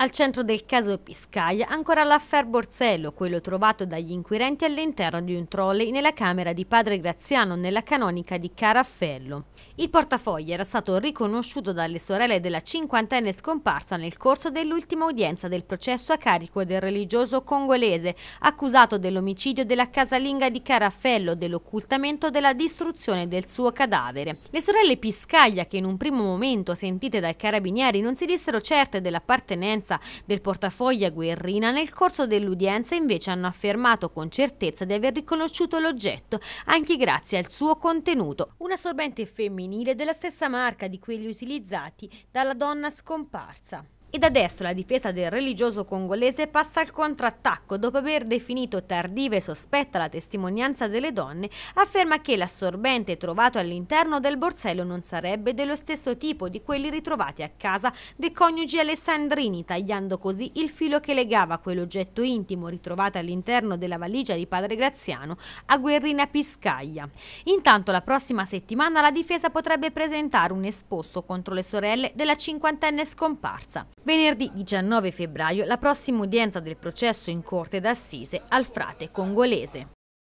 Al centro del caso Piscaglia ancora l'affair Borsello, quello trovato dagli inquirenti all'interno di un trolley nella camera di padre Graziano nella canonica di Caraffello. Il portafoglio era stato riconosciuto dalle sorelle della cinquantenne scomparsa nel corso dell'ultima udienza del processo a carico del religioso congolese, accusato dell'omicidio della casalinga di Caraffello, dell'occultamento e della distruzione del suo cadavere. Le sorelle Piscaglia, che in un primo momento sentite dai carabinieri non si dissero certe dell'appartenenza competenza del portafoglia Guerrina, nel corso dell'udienza invece hanno affermato con certezza di aver riconosciuto l'oggetto, anche grazie al suo contenuto, un assorbente femminile della stessa marca di quelli utilizzati dalla donna scomparsa. Ed adesso la difesa del religioso congolese passa al contrattacco dopo aver definito tardiva e sospetta la testimonianza delle donne, afferma che l'assorbente trovato all'interno del borsello non sarebbe dello stesso tipo di quelli ritrovati a casa dei coniugi Alessandrini, tagliando così il filo che legava quell'oggetto intimo ritrovato all'interno della valigia di padre Graziano a Guerrina Piscaglia. Intanto la prossima settimana la difesa potrebbe presentare un esposto contro le sorelle della cinquantenne scomparsa. Venerdì 19 febbraio la prossima udienza del processo in corte d'assise al frate congolese.